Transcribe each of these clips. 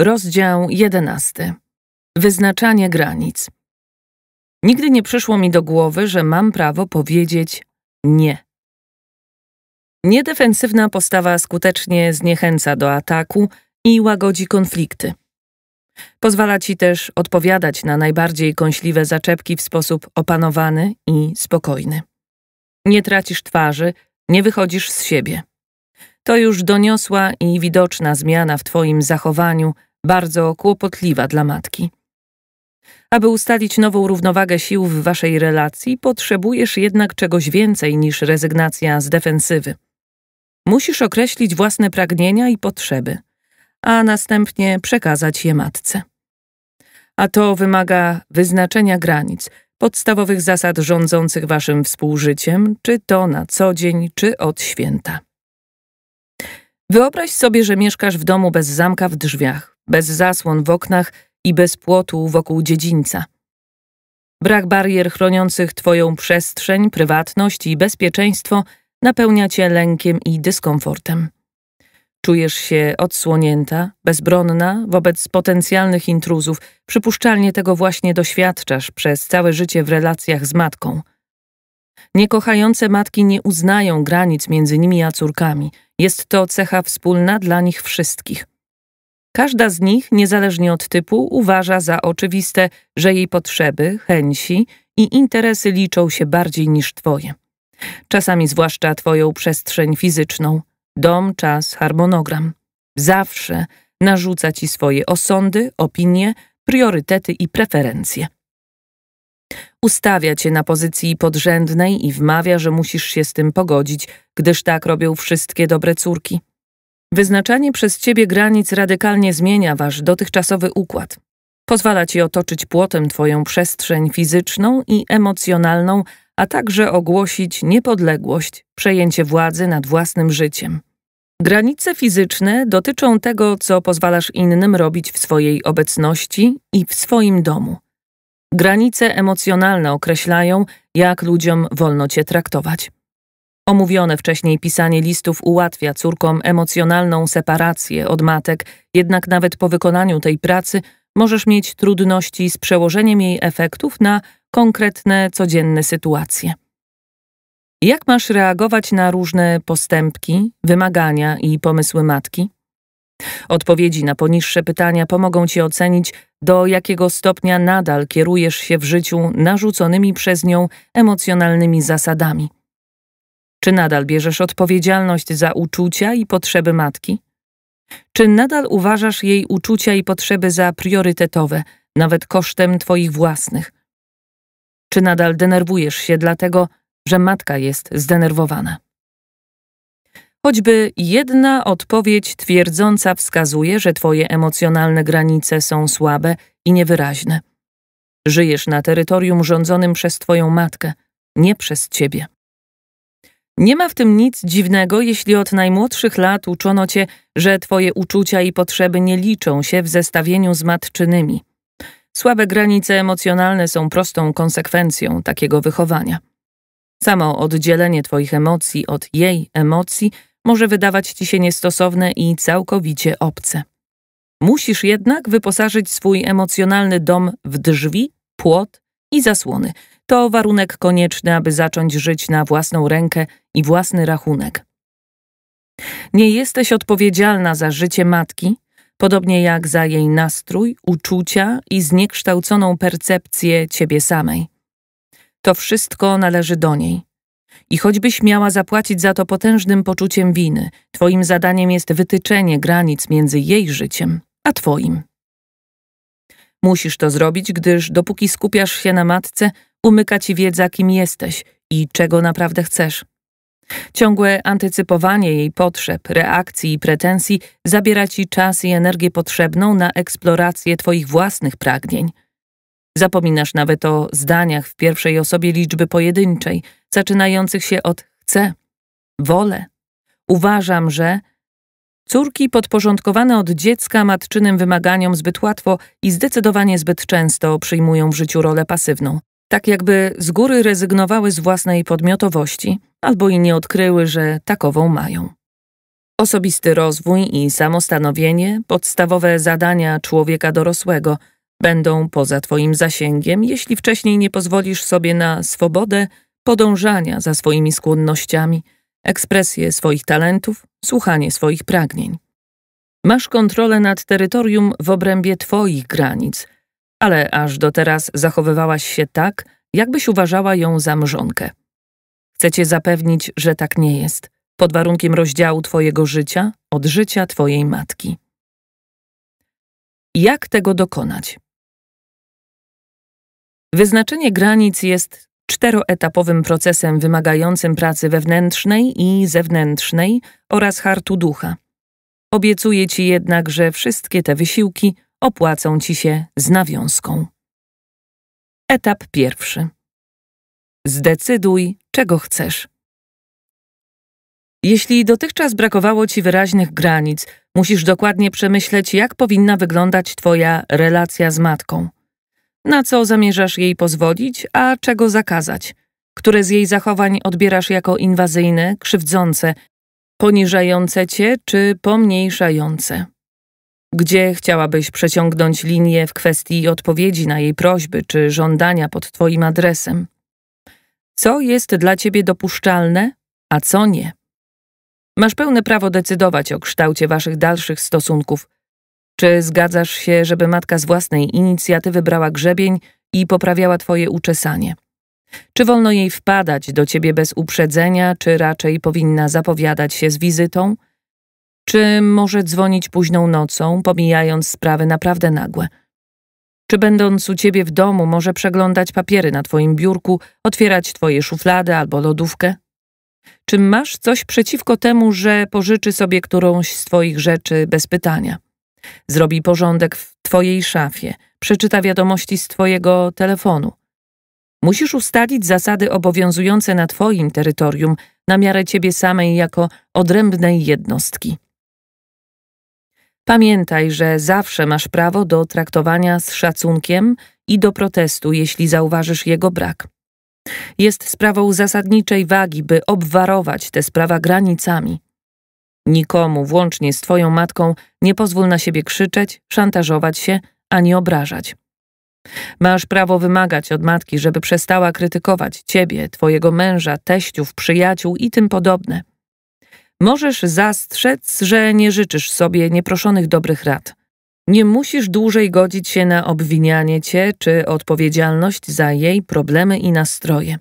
Rozdział 11. Wyznaczanie granic. Nigdy nie przyszło mi do głowy, że mam prawo powiedzieć nie. Niedefensywna postawa skutecznie zniechęca do ataku i łagodzi konflikty. Pozwala ci też odpowiadać na najbardziej kąśliwe zaczepki w sposób opanowany i spokojny. Nie tracisz twarzy, nie wychodzisz z siebie. To już doniosła i widoczna zmiana w Twoim zachowaniu, bardzo kłopotliwa dla matki. Aby ustalić nową równowagę sił w Waszej relacji, potrzebujesz jednak czegoś więcej niż rezygnacja z defensywy. Musisz określić własne pragnienia i potrzeby, a następnie przekazać je matce. A to wymaga wyznaczenia granic, podstawowych zasad rządzących Waszym współżyciem, czy to na co dzień, czy od święta. Wyobraź sobie, że mieszkasz w domu bez zamka w drzwiach, bez zasłon w oknach i bez płotu wokół dziedzińca. Brak barier chroniących Twoją przestrzeń, prywatność i bezpieczeństwo napełnia Cię lękiem i dyskomfortem. Czujesz się odsłonięta, bezbronna wobec potencjalnych intruzów, przypuszczalnie tego właśnie doświadczasz przez całe życie w relacjach z matką – Niekochające matki nie uznają granic między nimi a córkami. Jest to cecha wspólna dla nich wszystkich. Każda z nich, niezależnie od typu, uważa za oczywiste, że jej potrzeby, chęci i interesy liczą się bardziej niż twoje. Czasami zwłaszcza twoją przestrzeń fizyczną, dom, czas, harmonogram. Zawsze narzuca ci swoje osądy, opinie, priorytety i preferencje. Ustawia cię na pozycji podrzędnej i wmawia, że musisz się z tym pogodzić, gdyż tak robią wszystkie dobre córki. Wyznaczanie przez ciebie granic radykalnie zmienia wasz dotychczasowy układ. Pozwala ci otoczyć płotem twoją przestrzeń fizyczną i emocjonalną, a także ogłosić niepodległość, przejęcie władzy nad własnym życiem. Granice fizyczne dotyczą tego, co pozwalasz innym robić w swojej obecności i w swoim domu. Granice emocjonalne określają, jak ludziom wolno cię traktować. Omówione wcześniej pisanie listów ułatwia córkom emocjonalną separację od matek, jednak nawet po wykonaniu tej pracy możesz mieć trudności z przełożeniem jej efektów na konkretne, codzienne sytuacje. Jak masz reagować na różne postępki, wymagania i pomysły matki? Odpowiedzi na poniższe pytania pomogą ci ocenić, do jakiego stopnia nadal kierujesz się w życiu narzuconymi przez nią emocjonalnymi zasadami. Czy nadal bierzesz odpowiedzialność za uczucia i potrzeby matki? Czy nadal uważasz jej uczucia i potrzeby za priorytetowe, nawet kosztem Twoich własnych? Czy nadal denerwujesz się dlatego, że matka jest zdenerwowana? Choćby jedna odpowiedź twierdząca wskazuje, że twoje emocjonalne granice są słabe i niewyraźne. Żyjesz na terytorium rządzonym przez twoją matkę, nie przez ciebie. Nie ma w tym nic dziwnego, jeśli od najmłodszych lat uczono cię, że twoje uczucia i potrzeby nie liczą się w zestawieniu z matczynymi. Słabe granice emocjonalne są prostą konsekwencją takiego wychowania. Samo oddzielenie twoich emocji od jej emocji może wydawać ci się niestosowne i całkowicie obce. Musisz jednak wyposażyć swój emocjonalny dom w drzwi, płot i zasłony. To warunek konieczny, aby zacząć żyć na własną rękę i własny rachunek. Nie jesteś odpowiedzialna za życie matki, podobnie jak za jej nastrój, uczucia i zniekształconą percepcję ciebie samej. To wszystko należy do niej i choćbyś miała zapłacić za to potężnym poczuciem winy, twoim zadaniem jest wytyczenie granic między jej życiem a twoim. Musisz to zrobić, gdyż dopóki skupiasz się na matce, umyka ci wiedza, kim jesteś i czego naprawdę chcesz. Ciągłe antycypowanie jej potrzeb, reakcji i pretensji zabiera ci czas i energię potrzebną na eksplorację twoich własnych pragnień – Zapominasz nawet o zdaniach w pierwszej osobie liczby pojedynczej, zaczynających się od chcę, wolę, uważam, że. Córki podporządkowane od dziecka matczynym wymaganiom zbyt łatwo i zdecydowanie zbyt często przyjmują w życiu rolę pasywną, tak jakby z góry rezygnowały z własnej podmiotowości albo i nie odkryły, że takową mają. Osobisty rozwój i samostanowienie podstawowe zadania człowieka dorosłego – Będą poza Twoim zasięgiem, jeśli wcześniej nie pozwolisz sobie na swobodę podążania za swoimi skłonnościami, ekspresję swoich talentów, słuchanie swoich pragnień. Masz kontrolę nad terytorium w obrębie Twoich granic, ale aż do teraz zachowywałaś się tak, jakbyś uważała ją za mrzonkę. Chcę Cię zapewnić, że tak nie jest, pod warunkiem rozdziału Twojego życia od życia Twojej matki. Jak tego dokonać? Wyznaczenie granic jest czteroetapowym procesem wymagającym pracy wewnętrznej i zewnętrznej oraz hartu ducha. Obiecuję ci jednak, że wszystkie te wysiłki opłacą ci się z nawiązką. Etap pierwszy. Zdecyduj, czego chcesz. Jeśli dotychczas brakowało ci wyraźnych granic, musisz dokładnie przemyśleć, jak powinna wyglądać twoja relacja z matką. Na co zamierzasz jej pozwolić, a czego zakazać? Które z jej zachowań odbierasz jako inwazyjne, krzywdzące, poniżające cię czy pomniejszające? Gdzie chciałabyś przeciągnąć linię w kwestii odpowiedzi na jej prośby czy żądania pod twoim adresem? Co jest dla ciebie dopuszczalne, a co nie? Masz pełne prawo decydować o kształcie waszych dalszych stosunków. Czy zgadzasz się, żeby matka z własnej inicjatywy brała grzebień i poprawiała twoje uczesanie? Czy wolno jej wpadać do ciebie bez uprzedzenia, czy raczej powinna zapowiadać się z wizytą? Czy może dzwonić późną nocą, pomijając sprawy naprawdę nagłe? Czy będąc u ciebie w domu może przeglądać papiery na twoim biurku, otwierać twoje szuflady albo lodówkę? Czy masz coś przeciwko temu, że pożyczy sobie którąś z Twoich rzeczy bez pytania? Zrobi porządek w Twojej szafie, przeczyta wiadomości z Twojego telefonu. Musisz ustalić zasady obowiązujące na Twoim terytorium na miarę Ciebie samej jako odrębnej jednostki. Pamiętaj, że zawsze masz prawo do traktowania z szacunkiem i do protestu, jeśli zauważysz jego brak. Jest sprawą zasadniczej wagi, by obwarować te sprawa granicami. Nikomu, włącznie z twoją matką, nie pozwól na siebie krzyczeć, szantażować się ani obrażać. Masz prawo wymagać od matki, żeby przestała krytykować ciebie, twojego męża, teściów, przyjaciół i tym podobne. Możesz zastrzec, że nie życzysz sobie nieproszonych dobrych rad – nie musisz dłużej godzić się na obwinianie cię czy odpowiedzialność za jej problemy i nastroje.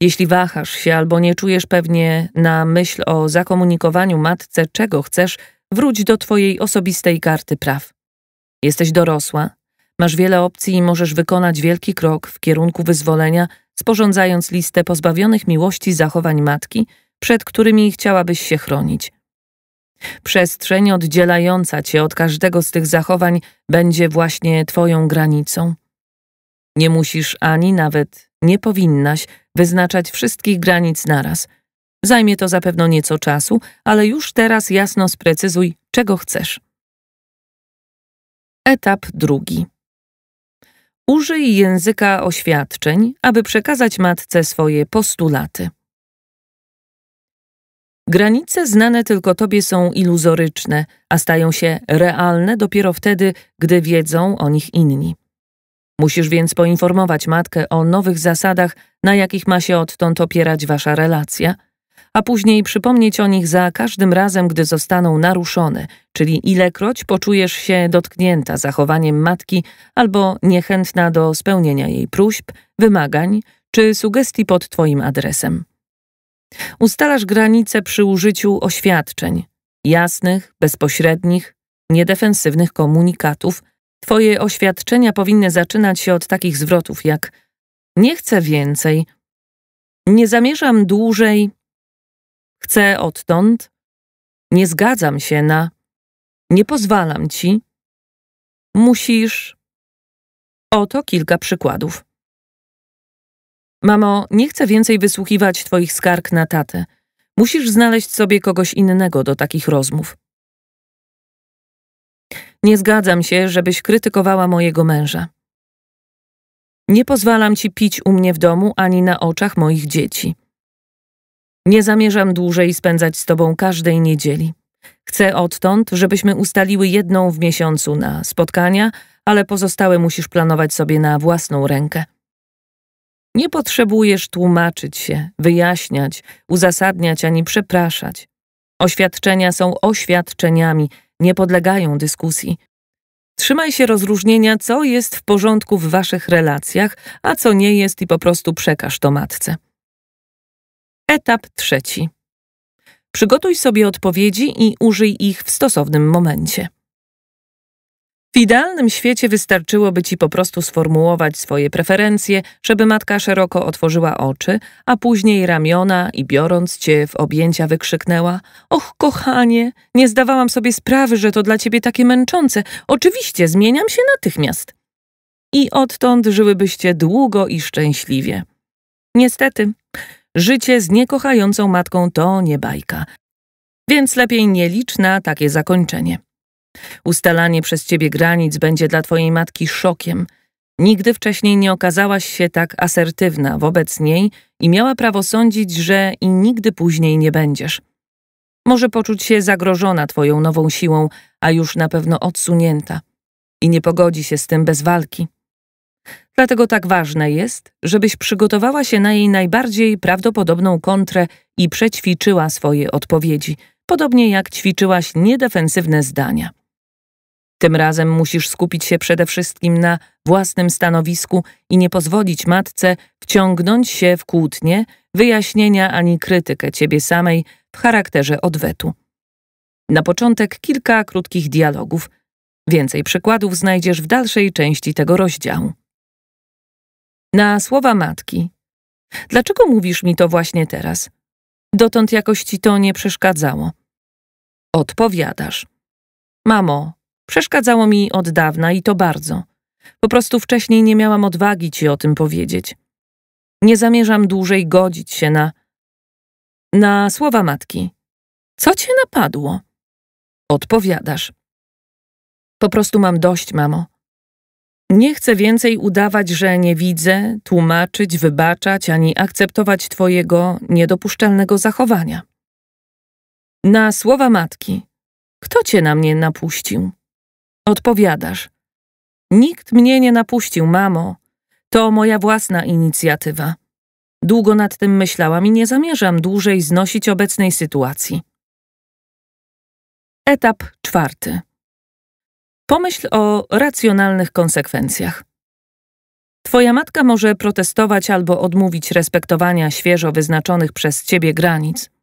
Jeśli wahasz się albo nie czujesz pewnie na myśl o zakomunikowaniu matce, czego chcesz, wróć do twojej osobistej karty praw. Jesteś dorosła, masz wiele opcji i możesz wykonać wielki krok w kierunku wyzwolenia, sporządzając listę pozbawionych miłości zachowań matki, przed którymi chciałabyś się chronić. Przestrzeń oddzielająca cię od każdego z tych zachowań będzie właśnie twoją granicą. Nie musisz ani nawet nie powinnaś wyznaczać wszystkich granic naraz. Zajmie to zapewne nieco czasu, ale już teraz jasno sprecyzuj, czego chcesz. Etap drugi. Użyj języka oświadczeń, aby przekazać matce swoje postulaty. Granice znane tylko tobie są iluzoryczne, a stają się realne dopiero wtedy, gdy wiedzą o nich inni. Musisz więc poinformować matkę o nowych zasadach, na jakich ma się odtąd opierać wasza relacja, a później przypomnieć o nich za każdym razem, gdy zostaną naruszone, czyli ilekroć poczujesz się dotknięta zachowaniem matki albo niechętna do spełnienia jej próśb, wymagań czy sugestii pod twoim adresem. Ustalasz granice przy użyciu oświadczeń jasnych, bezpośrednich, niedefensywnych komunikatów. Twoje oświadczenia powinny zaczynać się od takich zwrotów jak nie chcę więcej, nie zamierzam dłużej, chcę odtąd, nie zgadzam się na, nie pozwalam ci, musisz. Oto kilka przykładów. Mamo, nie chcę więcej wysłuchiwać twoich skarg na tatę. Musisz znaleźć sobie kogoś innego do takich rozmów. Nie zgadzam się, żebyś krytykowała mojego męża. Nie pozwalam ci pić u mnie w domu ani na oczach moich dzieci. Nie zamierzam dłużej spędzać z tobą każdej niedzieli. Chcę odtąd, żebyśmy ustaliły jedną w miesiącu na spotkania, ale pozostałe musisz planować sobie na własną rękę. Nie potrzebujesz tłumaczyć się, wyjaśniać, uzasadniać ani przepraszać. Oświadczenia są oświadczeniami, nie podlegają dyskusji. Trzymaj się rozróżnienia, co jest w porządku w waszych relacjach, a co nie jest i po prostu przekaż to matce. Etap trzeci. Przygotuj sobie odpowiedzi i użyj ich w stosownym momencie. W idealnym świecie wystarczyłoby ci po prostu sformułować swoje preferencje, żeby matka szeroko otworzyła oczy, a później ramiona i biorąc cię w objęcia wykrzyknęła: Och, kochanie, nie zdawałam sobie sprawy, że to dla ciebie takie męczące. Oczywiście, zmieniam się natychmiast. I odtąd żyłybyście długo i szczęśliwie. Niestety, życie z niekochającą matką to nie bajka. Więc lepiej nie licz na takie zakończenie. Ustalanie przez ciebie granic będzie dla twojej matki szokiem. Nigdy wcześniej nie okazałaś się tak asertywna wobec niej i miała prawo sądzić, że i nigdy później nie będziesz. Może poczuć się zagrożona twoją nową siłą, a już na pewno odsunięta. I nie pogodzi się z tym bez walki. Dlatego tak ważne jest, żebyś przygotowała się na jej najbardziej prawdopodobną kontrę i przećwiczyła swoje odpowiedzi, podobnie jak ćwiczyłaś niedefensywne zdania. Tym razem musisz skupić się przede wszystkim na własnym stanowisku i nie pozwolić matce wciągnąć się w kłótnie, wyjaśnienia ani krytykę ciebie samej w charakterze odwetu. Na początek kilka krótkich dialogów. Więcej przykładów znajdziesz w dalszej części tego rozdziału. Na słowa matki. Dlaczego mówisz mi to właśnie teraz? Dotąd jakoś ci to nie przeszkadzało. Odpowiadasz. Mamo, Przeszkadzało mi od dawna i to bardzo. Po prostu wcześniej nie miałam odwagi ci o tym powiedzieć. Nie zamierzam dłużej godzić się na. na słowa matki. Co cię napadło? Odpowiadasz. Po prostu mam dość, mamo. Nie chcę więcej udawać, że nie widzę, tłumaczyć, wybaczać ani akceptować Twojego niedopuszczalnego zachowania. Na słowa matki, kto cię na mnie napuścił? Odpowiadasz. Nikt mnie nie napuścił, mamo. To moja własna inicjatywa. Długo nad tym myślałam i nie zamierzam dłużej znosić obecnej sytuacji. Etap czwarty. Pomyśl o racjonalnych konsekwencjach. Twoja matka może protestować albo odmówić respektowania świeżo wyznaczonych przez ciebie granic.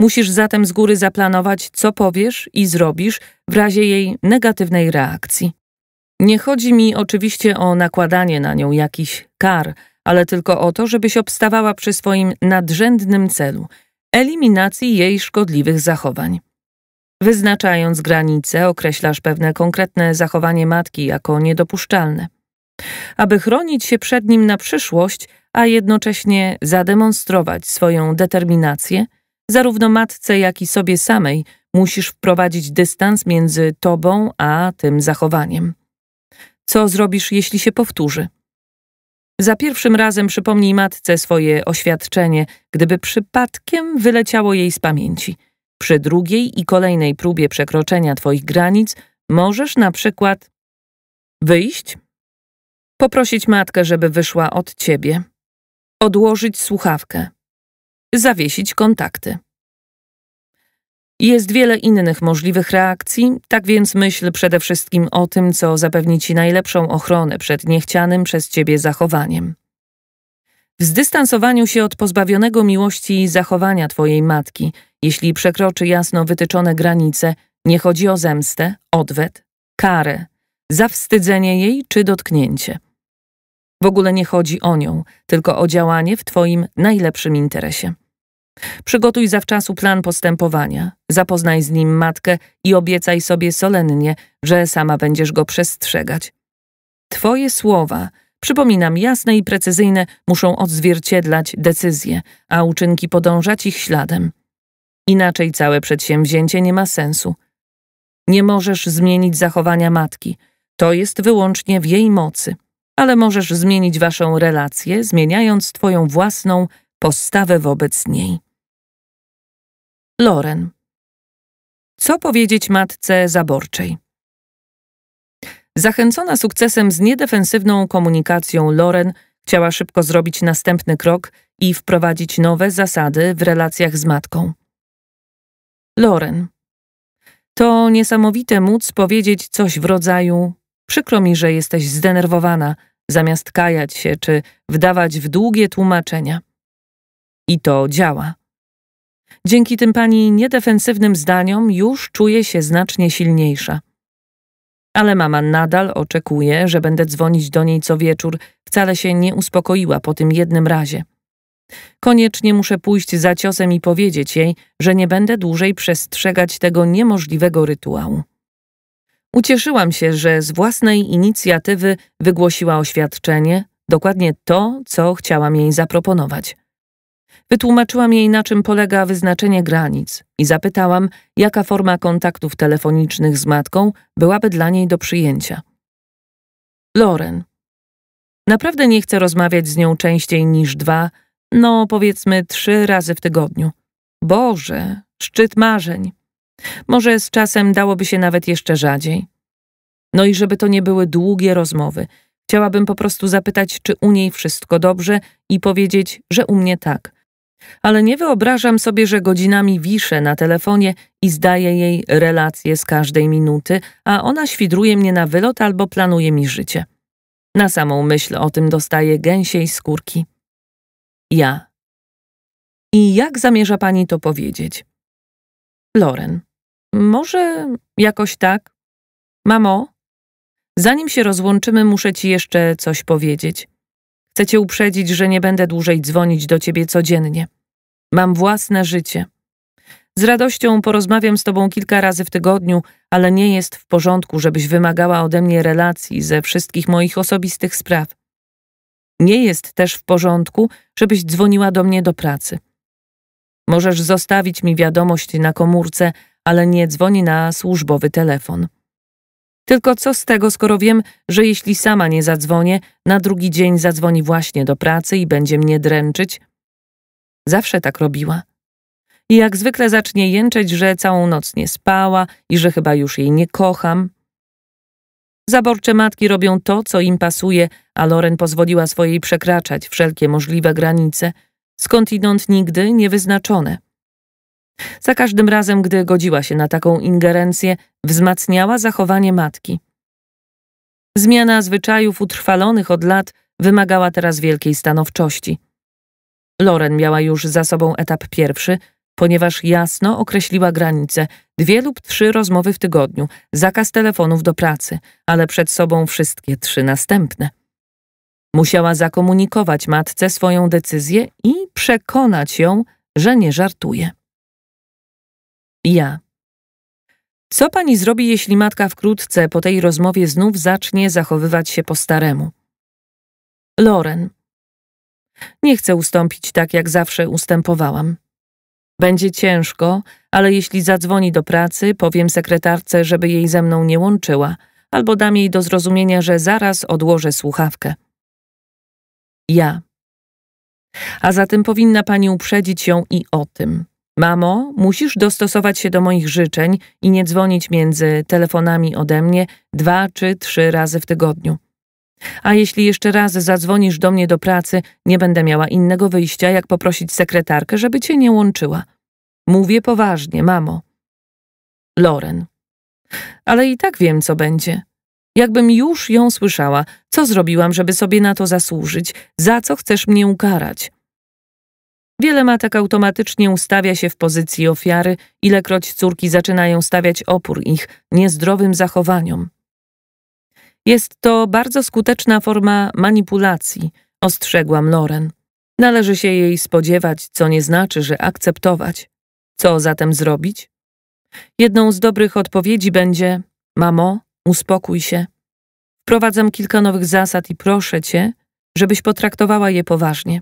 Musisz zatem z góry zaplanować, co powiesz i zrobisz w razie jej negatywnej reakcji. Nie chodzi mi oczywiście o nakładanie na nią jakichś kar, ale tylko o to, żebyś obstawała przy swoim nadrzędnym celu eliminacji jej szkodliwych zachowań. Wyznaczając granice, określasz pewne konkretne zachowanie matki jako niedopuszczalne. Aby chronić się przed nim na przyszłość, a jednocześnie zademonstrować swoją determinację, Zarówno matce, jak i sobie samej musisz wprowadzić dystans między tobą a tym zachowaniem. Co zrobisz, jeśli się powtórzy? Za pierwszym razem przypomnij matce swoje oświadczenie, gdyby przypadkiem wyleciało jej z pamięci. Przy drugiej i kolejnej próbie przekroczenia Twoich granic możesz na przykład wyjść, poprosić matkę, żeby wyszła od ciebie, odłożyć słuchawkę, Zawiesić kontakty. Jest wiele innych możliwych reakcji, tak więc myśl przede wszystkim o tym, co zapewni ci najlepszą ochronę przed niechcianym przez ciebie zachowaniem. W zdystansowaniu się od pozbawionego miłości zachowania twojej matki, jeśli przekroczy jasno wytyczone granice, nie chodzi o zemstę, odwet, karę, zawstydzenie jej czy dotknięcie. W ogóle nie chodzi o nią, tylko o działanie w Twoim najlepszym interesie. Przygotuj zawczasu plan postępowania, zapoznaj z nim matkę i obiecaj sobie solennie, że sama będziesz go przestrzegać. Twoje słowa, przypominam, jasne i precyzyjne, muszą odzwierciedlać decyzje, a uczynki podążać ich śladem. Inaczej całe przedsięwzięcie nie ma sensu. Nie możesz zmienić zachowania matki, to jest wyłącznie w jej mocy ale możesz zmienić waszą relację, zmieniając twoją własną postawę wobec niej. Loren. Co powiedzieć matce zaborczej? Zachęcona sukcesem z niedefensywną komunikacją, Loren chciała szybko zrobić następny krok i wprowadzić nowe zasady w relacjach z matką. Loren. To niesamowite móc powiedzieć coś w rodzaju: Przykro mi, że jesteś zdenerwowana, zamiast kajać się czy wdawać w długie tłumaczenia. I to działa. Dzięki tym pani niedefensywnym zdaniom już czuję się znacznie silniejsza. Ale mama nadal oczekuje, że będę dzwonić do niej co wieczór, wcale się nie uspokoiła po tym jednym razie. Koniecznie muszę pójść za ciosem i powiedzieć jej, że nie będę dłużej przestrzegać tego niemożliwego rytuału. Ucieszyłam się, że z własnej inicjatywy wygłosiła oświadczenie, dokładnie to, co chciałam jej zaproponować. Wytłumaczyłam jej, na czym polega wyznaczenie granic i zapytałam, jaka forma kontaktów telefonicznych z matką byłaby dla niej do przyjęcia. Loren. Naprawdę nie chcę rozmawiać z nią częściej niż dwa, no powiedzmy trzy razy w tygodniu. Boże, szczyt marzeń. Może z czasem dałoby się nawet jeszcze rzadziej. No i żeby to nie były długie rozmowy. Chciałabym po prostu zapytać, czy u niej wszystko dobrze i powiedzieć, że u mnie tak. Ale nie wyobrażam sobie, że godzinami wiszę na telefonie i zdaję jej relacje z każdej minuty, a ona świdruje mnie na wylot albo planuje mi życie. Na samą myśl o tym dostaję gęsiej skórki. Ja. I jak zamierza pani to powiedzieć? Loren. Może jakoś tak? Mamo, zanim się rozłączymy, muszę ci jeszcze coś powiedzieć. Chcę cię uprzedzić, że nie będę dłużej dzwonić do ciebie codziennie. Mam własne życie. Z radością porozmawiam z tobą kilka razy w tygodniu, ale nie jest w porządku, żebyś wymagała ode mnie relacji ze wszystkich moich osobistych spraw. Nie jest też w porządku, żebyś dzwoniła do mnie do pracy. Możesz zostawić mi wiadomość na komórce, ale nie dzwoni na służbowy telefon. Tylko co z tego, skoro wiem, że jeśli sama nie zadzwonię, na drugi dzień zadzwoni właśnie do pracy i będzie mnie dręczyć? Zawsze tak robiła. I jak zwykle zacznie jęczeć, że całą noc nie spała i że chyba już jej nie kocham. Zaborcze matki robią to, co im pasuje, a Loren pozwoliła swojej przekraczać wszelkie możliwe granice, skądinąd nigdy niewyznaczone. Za każdym razem, gdy godziła się na taką ingerencję, wzmacniała zachowanie matki. Zmiana zwyczajów utrwalonych od lat wymagała teraz wielkiej stanowczości. Loren miała już za sobą etap pierwszy, ponieważ jasno określiła granice dwie lub trzy rozmowy w tygodniu, zakaz telefonów do pracy, ale przed sobą wszystkie trzy następne. Musiała zakomunikować matce swoją decyzję i przekonać ją, że nie żartuje. Ja. Co pani zrobi, jeśli matka wkrótce po tej rozmowie znów zacznie zachowywać się po staremu? Loren. Nie chcę ustąpić tak, jak zawsze ustępowałam. Będzie ciężko, ale jeśli zadzwoni do pracy, powiem sekretarce, żeby jej ze mną nie łączyła, albo dam jej do zrozumienia, że zaraz odłożę słuchawkę. Ja. A zatem powinna pani uprzedzić ją i o tym. Mamo, musisz dostosować się do moich życzeń i nie dzwonić między telefonami ode mnie dwa czy trzy razy w tygodniu. A jeśli jeszcze raz zadzwonisz do mnie do pracy, nie będę miała innego wyjścia, jak poprosić sekretarkę, żeby cię nie łączyła. Mówię poważnie, mamo. Loren. Ale i tak wiem, co będzie. Jakbym już ją słyszała, co zrobiłam, żeby sobie na to zasłużyć, za co chcesz mnie ukarać? Wiele matek automatycznie ustawia się w pozycji ofiary, ilekroć córki zaczynają stawiać opór ich niezdrowym zachowaniom. Jest to bardzo skuteczna forma manipulacji, ostrzegłam Loren. Należy się jej spodziewać, co nie znaczy, że akceptować. Co zatem zrobić? Jedną z dobrych odpowiedzi będzie: Mamo, uspokój się. Wprowadzam kilka nowych zasad i proszę cię, żebyś potraktowała je poważnie.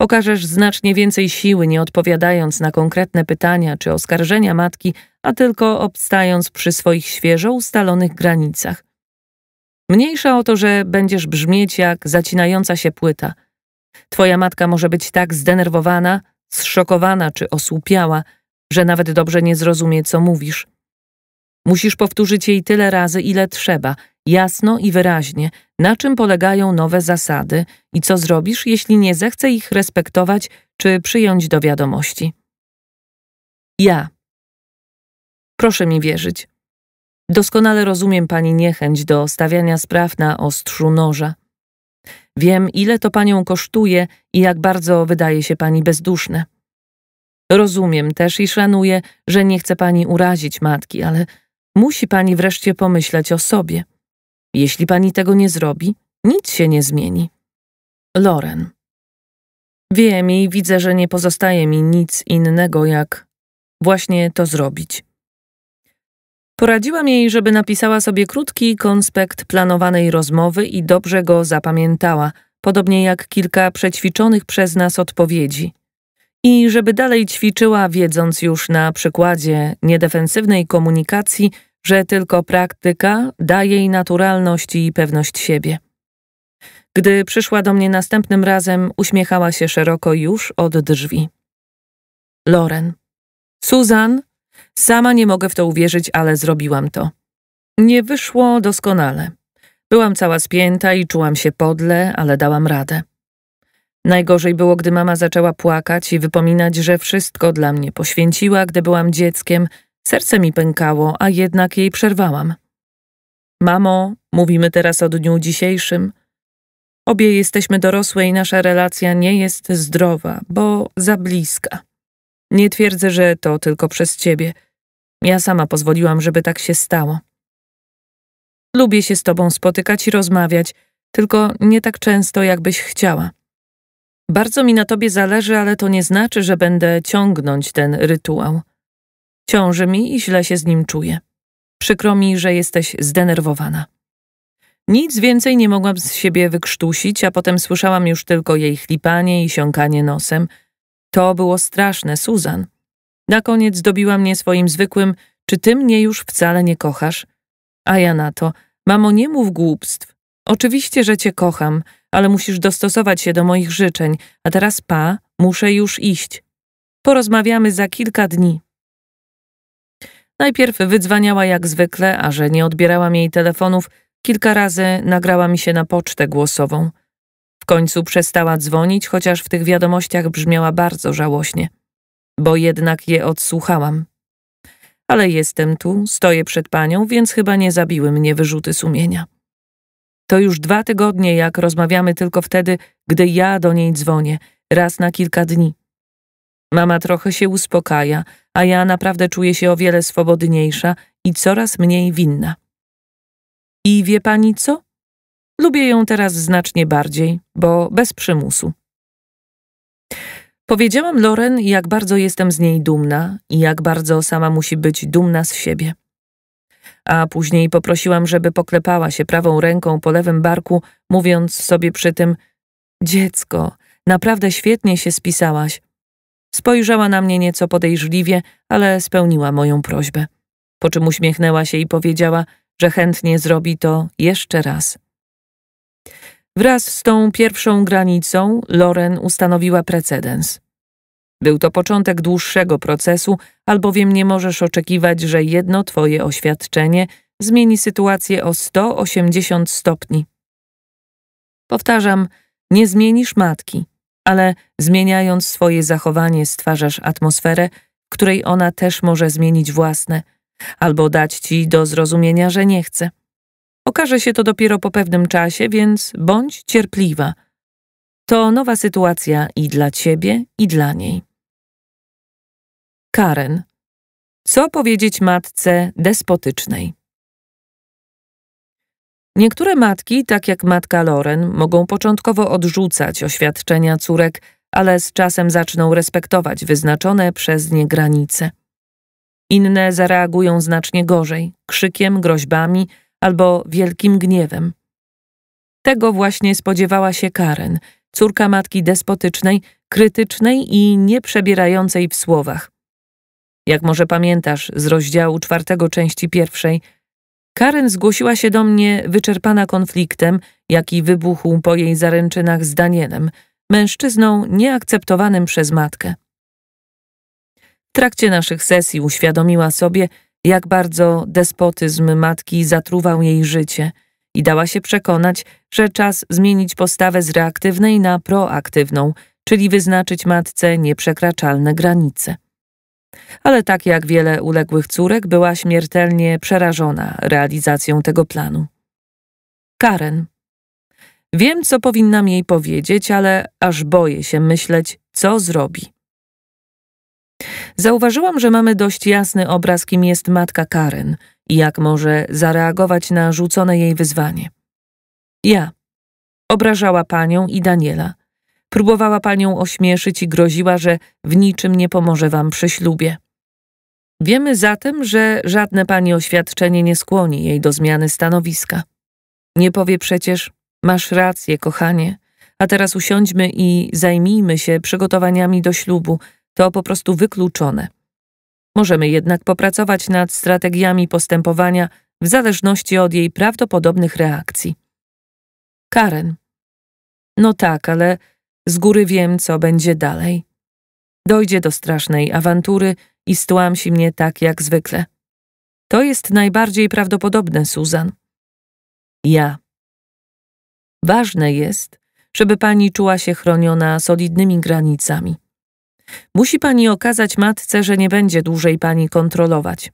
Okażesz znacznie więcej siły, nie odpowiadając na konkretne pytania czy oskarżenia matki, a tylko obstając przy swoich świeżo ustalonych granicach. Mniejsza o to, że będziesz brzmieć jak zacinająca się płyta. Twoja matka może być tak zdenerwowana, zszokowana czy osłupiała, że nawet dobrze nie zrozumie, co mówisz. Musisz powtórzyć jej tyle razy, ile trzeba, jasno i wyraźnie, na czym polegają nowe zasady i co zrobisz, jeśli nie zechce ich respektować czy przyjąć do wiadomości. Ja. Proszę mi wierzyć. Doskonale rozumiem pani niechęć do stawiania spraw na ostrzu noża. Wiem, ile to panią kosztuje i jak bardzo wydaje się pani bezduszne. Rozumiem też i szanuję, że nie chce pani urazić matki, ale Musi pani wreszcie pomyśleć o sobie. Jeśli pani tego nie zrobi, nic się nie zmieni. Loren. Wiem i widzę, że nie pozostaje mi nic innego, jak właśnie to zrobić. Poradziłam jej, żeby napisała sobie krótki konspekt planowanej rozmowy i dobrze go zapamiętała, podobnie jak kilka przećwiczonych przez nas odpowiedzi i żeby dalej ćwiczyła, wiedząc już na przykładzie niedefensywnej komunikacji, że tylko praktyka da jej naturalność i pewność siebie. Gdy przyszła do mnie następnym razem, uśmiechała się szeroko już od drzwi. Loren. Suzan, sama nie mogę w to uwierzyć, ale zrobiłam to. Nie wyszło doskonale. Byłam cała spięta i czułam się podle, ale dałam radę. Najgorzej było, gdy mama zaczęła płakać i wypominać, że wszystko dla mnie poświęciła, gdy byłam dzieckiem. Serce mi pękało, a jednak jej przerwałam. Mamo, mówimy teraz o dniu dzisiejszym. Obie jesteśmy dorosłe i nasza relacja nie jest zdrowa, bo za bliska. Nie twierdzę, że to tylko przez ciebie. Ja sama pozwoliłam, żeby tak się stało. Lubię się z tobą spotykać i rozmawiać, tylko nie tak często, jakbyś chciała. Bardzo mi na tobie zależy, ale to nie znaczy, że będę ciągnąć ten rytuał. Ciąży mi i źle się z nim czuję. Przykro mi, że jesteś zdenerwowana. Nic więcej nie mogłam z siebie wykrztusić, a potem słyszałam już tylko jej chlipanie i siąkanie nosem. To było straszne, Suzan. Na koniec dobiła mnie swoim zwykłym, czy ty mnie już wcale nie kochasz? A ja na to, mamo, nie mów głupstw. Oczywiście, że cię kocham, ale musisz dostosować się do moich życzeń, a teraz pa, muszę już iść. Porozmawiamy za kilka dni. Najpierw wydzwaniała jak zwykle, a że nie odbierałam jej telefonów, kilka razy nagrała mi się na pocztę głosową. W końcu przestała dzwonić, chociaż w tych wiadomościach brzmiała bardzo żałośnie, bo jednak je odsłuchałam. Ale jestem tu, stoję przed panią, więc chyba nie zabiły mnie wyrzuty sumienia. To już dwa tygodnie, jak rozmawiamy tylko wtedy, gdy ja do niej dzwonię, raz na kilka dni. Mama trochę się uspokaja, a ja naprawdę czuję się o wiele swobodniejsza i coraz mniej winna. I wie pani co? Lubię ją teraz znacznie bardziej, bo bez przymusu. Powiedziałam Loren, jak bardzo jestem z niej dumna i jak bardzo sama musi być dumna z siebie a później poprosiłam, żeby poklepała się prawą ręką po lewym barku, mówiąc sobie przy tym: Dziecko, naprawdę świetnie się spisałaś. Spojrzała na mnie nieco podejrzliwie, ale spełniła moją prośbę. Po czym uśmiechnęła się i powiedziała, że chętnie zrobi to jeszcze raz. Wraz z tą pierwszą granicą Loren ustanowiła precedens. Był to początek dłuższego procesu, albowiem nie możesz oczekiwać, że jedno Twoje oświadczenie zmieni sytuację o 180 stopni. Powtarzam, nie zmienisz matki, ale zmieniając swoje zachowanie stwarzasz atmosferę, której ona też może zmienić własne, albo dać ci do zrozumienia, że nie chce. Okaże się to dopiero po pewnym czasie, więc bądź cierpliwa. To nowa sytuacja i dla ciebie, i dla niej. Karen. Co powiedzieć matce despotycznej? Niektóre matki, tak jak matka Loren, mogą początkowo odrzucać oświadczenia córek, ale z czasem zaczną respektować wyznaczone przez nie granice. Inne zareagują znacznie gorzej krzykiem, groźbami albo wielkim gniewem. Tego właśnie spodziewała się Karen, córka matki despotycznej, krytycznej i nieprzebierającej w słowach. Jak może pamiętasz z rozdziału czwartego części pierwszej, Karen zgłosiła się do mnie wyczerpana konfliktem, jaki wybuchł po jej zaręczynach z Danielem, mężczyzną nieakceptowanym przez matkę. W trakcie naszych sesji uświadomiła sobie, jak bardzo despotyzm matki zatruwał jej życie i dała się przekonać, że czas zmienić postawę z reaktywnej na proaktywną, czyli wyznaczyć matce nieprzekraczalne granice. Ale tak jak wiele uległych córek, była śmiertelnie przerażona realizacją tego planu. Karen. Wiem, co powinnam jej powiedzieć, ale aż boję się myśleć, co zrobi. Zauważyłam, że mamy dość jasny obraz, kim jest matka Karen i jak może zareagować na rzucone jej wyzwanie. Ja. Obrażała panią i Daniela. Próbowała panią ośmieszyć i groziła, że w niczym nie pomoże wam przy ślubie. Wiemy zatem, że żadne pani oświadczenie nie skłoni jej do zmiany stanowiska. Nie powie przecież, masz rację, kochanie, a teraz usiądźmy i zajmijmy się przygotowaniami do ślubu, to po prostu wykluczone. Możemy jednak popracować nad strategiami postępowania w zależności od jej prawdopodobnych reakcji. Karen. No tak, ale z góry wiem, co będzie dalej. Dojdzie do strasznej awantury i stłamsi mnie tak jak zwykle. To jest najbardziej prawdopodobne, Susan. Ja. Ważne jest, żeby pani czuła się chroniona solidnymi granicami. Musi pani okazać matce, że nie będzie dłużej pani kontrolować.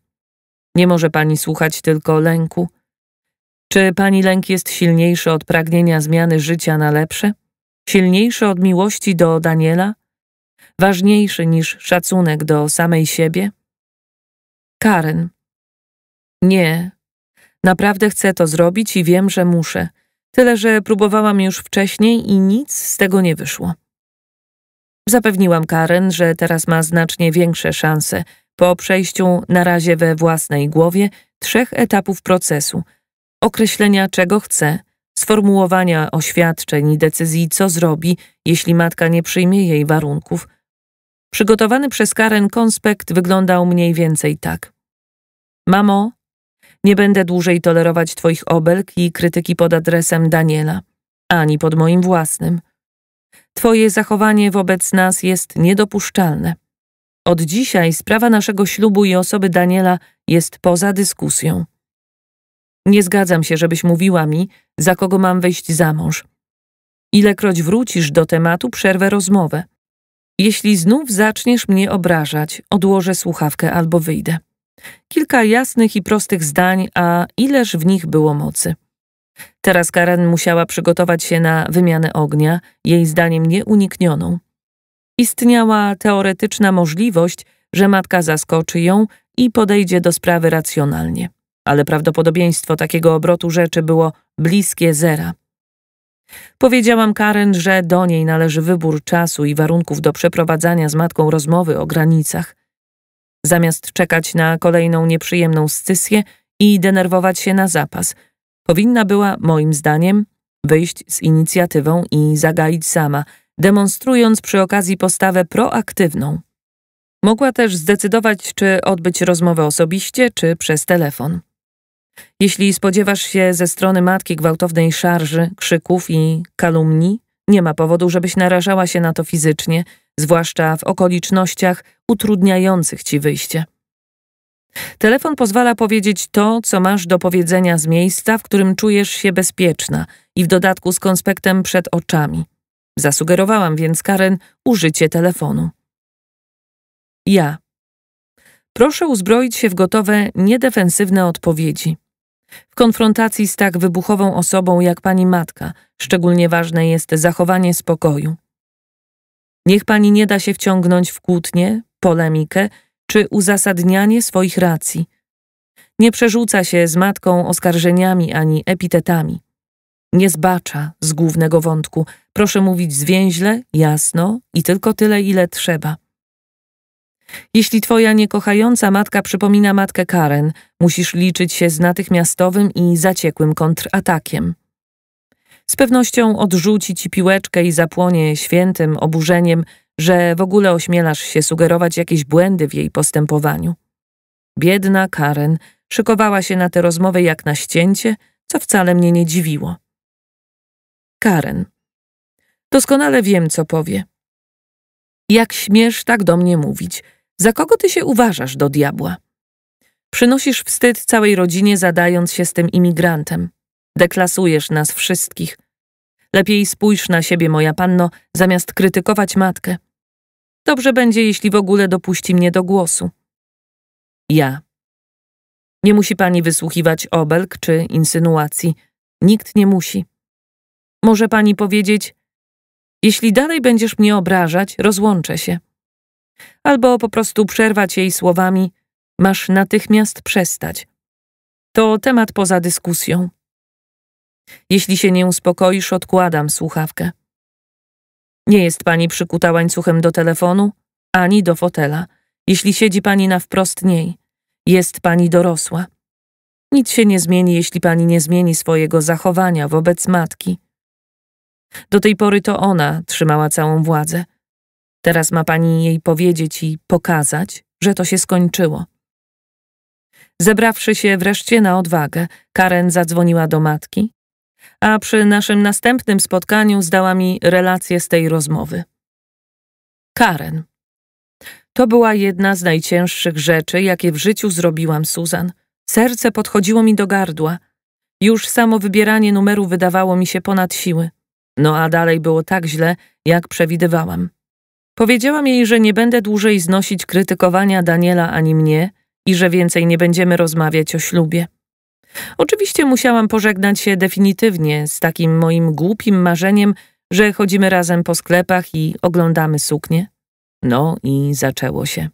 Nie może pani słuchać tylko lęku. Czy pani lęk jest silniejszy od pragnienia zmiany życia na lepsze? silniejszy od miłości do Daniela, ważniejszy niż szacunek do samej siebie? Karen. Nie. Naprawdę chcę to zrobić i wiem, że muszę. Tyle, że próbowałam już wcześniej i nic z tego nie wyszło. Zapewniłam Karen, że teraz ma znacznie większe szanse po przejściu na razie we własnej głowie trzech etapów procesu: określenia czego chce, sformułowania oświadczeń i decyzji, co zrobi, jeśli matka nie przyjmie jej warunków. Przygotowany przez Karen konspekt wyglądał mniej więcej tak. Mamo, nie będę dłużej tolerować Twoich obelg i krytyki pod adresem Daniela, ani pod moim własnym. Twoje zachowanie wobec nas jest niedopuszczalne. Od dzisiaj sprawa naszego ślubu i osoby Daniela jest poza dyskusją. Nie zgadzam się, żebyś mówiła mi, za kogo mam wejść za mąż. Ilekroć wrócisz do tematu, przerwę rozmowę. Jeśli znów zaczniesz mnie obrażać, odłożę słuchawkę albo wyjdę. Kilka jasnych i prostych zdań, a ileż w nich było mocy. Teraz Karen musiała przygotować się na wymianę ognia, jej zdaniem nieuniknioną. Istniała teoretyczna możliwość, że matka zaskoczy ją i podejdzie do sprawy racjonalnie ale prawdopodobieństwo takiego obrotu rzeczy było bliskie zera. Powiedziałam Karen, że do niej należy wybór czasu i warunków do przeprowadzania z matką rozmowy o granicach. Zamiast czekać na kolejną nieprzyjemną scysję i denerwować się na zapas, powinna była, moim zdaniem, wyjść z inicjatywą i zagaić sama, demonstrując przy okazji postawę proaktywną. Mogła też zdecydować, czy odbyć rozmowę osobiście, czy przez telefon. Jeśli spodziewasz się ze strony matki gwałtownej szarży, krzyków i kalumni, nie ma powodu, żebyś narażała się na to fizycznie, zwłaszcza w okolicznościach utrudniających ci wyjście. Telefon pozwala powiedzieć to, co masz do powiedzenia z miejsca, w którym czujesz się bezpieczna i w dodatku z konspektem przed oczami. Zasugerowałam więc Karen użycie telefonu. Ja. Proszę uzbroić się w gotowe, niedefensywne odpowiedzi. W konfrontacji z tak wybuchową osobą jak pani matka szczególnie ważne jest zachowanie spokoju. Niech pani nie da się wciągnąć w kłótnie, polemikę czy uzasadnianie swoich racji. Nie przerzuca się z matką oskarżeniami ani epitetami. Nie zbacza z głównego wątku. Proszę mówić zwięźle, jasno i tylko tyle, ile trzeba. Jeśli twoja niekochająca matka przypomina matkę Karen, musisz liczyć się z natychmiastowym i zaciekłym kontratakiem. Z pewnością odrzuci ci piłeczkę i zapłonie świętym oburzeniem, że w ogóle ośmielasz się sugerować jakieś błędy w jej postępowaniu. Biedna Karen szykowała się na tę rozmowę jak na ścięcie, co wcale mnie nie dziwiło. Karen. Doskonale wiem, co powie. Jak śmiesz tak do mnie mówić – za kogo ty się uważasz do diabła? Przynosisz wstyd całej rodzinie, zadając się z tym imigrantem. Deklasujesz nas wszystkich. Lepiej spójrz na siebie, moja panno, zamiast krytykować matkę. Dobrze będzie, jeśli w ogóle dopuści mnie do głosu. Ja. Nie musi pani wysłuchiwać obelg czy insynuacji. Nikt nie musi. Może pani powiedzieć: Jeśli dalej będziesz mnie obrażać, rozłączę się albo po prostu przerwać jej słowami: Masz natychmiast przestać. To temat poza dyskusją. Jeśli się nie uspokoisz, odkładam słuchawkę. Nie jest pani przykuta łańcuchem do telefonu ani do fotela, jeśli siedzi pani na wprost niej. Jest pani dorosła. Nic się nie zmieni, jeśli pani nie zmieni swojego zachowania wobec matki. Do tej pory to ona trzymała całą władzę. Teraz ma pani jej powiedzieć i pokazać, że to się skończyło. Zebrawszy się wreszcie na odwagę, Karen zadzwoniła do matki, a przy naszym następnym spotkaniu zdała mi relację z tej rozmowy. Karen. To była jedna z najcięższych rzeczy, jakie w życiu zrobiłam Suzan. Serce podchodziło mi do gardła. Już samo wybieranie numeru wydawało mi się ponad siły. No a dalej było tak źle, jak przewidywałam. Powiedziałam jej, że nie będę dłużej znosić krytykowania Daniela ani mnie i że więcej nie będziemy rozmawiać o ślubie. Oczywiście musiałam pożegnać się definitywnie z takim moim głupim marzeniem, że chodzimy razem po sklepach i oglądamy suknie. No i zaczęło się.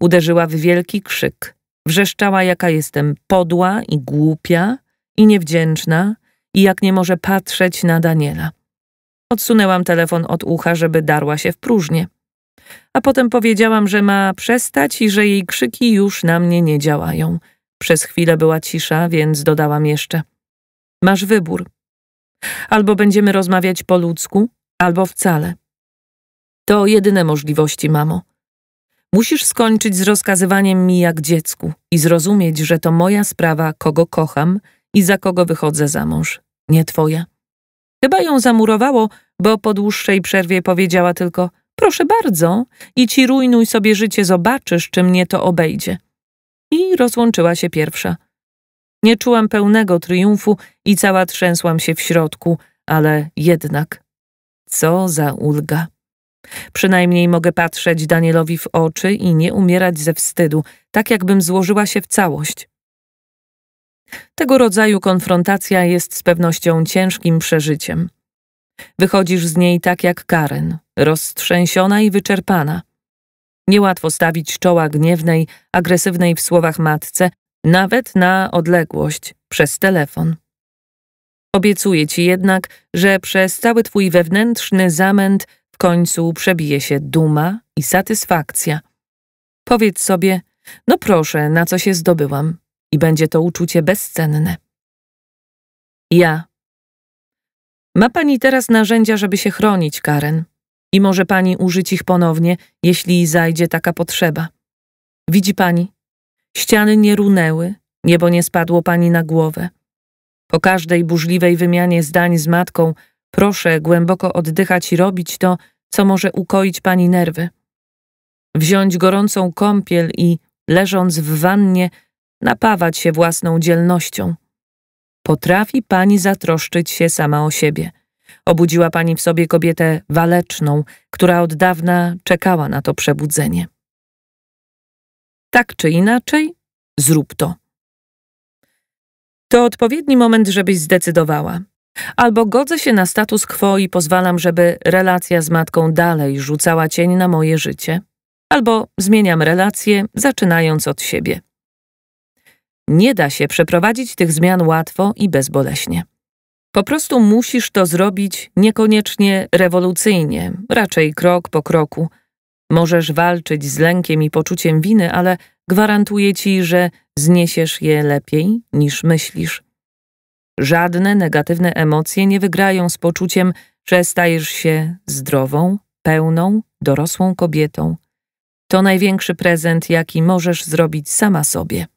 Uderzyła w wielki krzyk. Wrzeszczała, jaka jestem podła i głupia i niewdzięczna i jak nie może patrzeć na Daniela. Odsunęłam telefon od ucha, żeby darła się w próżnię. A potem powiedziałam, że ma przestać i że jej krzyki już na mnie nie działają. Przez chwilę była cisza, więc dodałam jeszcze. Masz wybór. Albo będziemy rozmawiać po ludzku, albo wcale. To jedyne możliwości, mamo. Musisz skończyć z rozkazywaniem mi jak dziecku i zrozumieć, że to moja sprawa, kogo kocham i za kogo wychodzę za mąż, nie twoja. Chyba ją zamurowało, bo po dłuższej przerwie powiedziała tylko proszę bardzo, i ci rujnuj sobie życie, zobaczysz, czy mnie to obejdzie. I rozłączyła się pierwsza. Nie czułam pełnego triumfu i cała trzęsłam się w środku, ale jednak. Co za ulga. Przynajmniej mogę patrzeć Danielowi w oczy i nie umierać ze wstydu, tak jakbym złożyła się w całość. Tego rodzaju konfrontacja jest z pewnością ciężkim przeżyciem. Wychodzisz z niej tak jak Karen, roztrzęsiona i wyczerpana. Niełatwo stawić czoła gniewnej, agresywnej w słowach matce, nawet na odległość, przez telefon. Obiecuję ci jednak, że przez cały twój wewnętrzny zamęt w końcu przebije się duma i satysfakcja. Powiedz sobie, no proszę, na co się zdobyłam i będzie to uczucie bezcenne. Ja. Ma pani teraz narzędzia, żeby się chronić, Karen, i może pani użyć ich ponownie, jeśli zajdzie taka potrzeba. Widzi pani, ściany nie runęły, niebo nie spadło pani na głowę. Po każdej burzliwej wymianie zdań z matką proszę głęboko oddychać i robić to, co może ukoić pani nerwy. Wziąć gorącą kąpiel i, leżąc w wannie, napawać się własną dzielnością. Potrafi pani zatroszczyć się sama o siebie. Obudziła pani w sobie kobietę waleczną, która od dawna czekała na to przebudzenie. Tak czy inaczej, zrób to. To odpowiedni moment, żebyś zdecydowała. Albo godzę się na status quo i pozwalam, żeby relacja z matką dalej rzucała cień na moje życie. Albo zmieniam relację, zaczynając od siebie. Nie da się przeprowadzić tych zmian łatwo i bezboleśnie. Po prostu musisz to zrobić niekoniecznie rewolucyjnie, raczej krok po kroku. Możesz walczyć z lękiem i poczuciem winy, ale gwarantuję ci, że zniesiesz je lepiej niż myślisz. Żadne negatywne emocje nie wygrają z poczuciem, że stajesz się zdrową, pełną, dorosłą kobietą. To największy prezent, jaki możesz zrobić sama sobie.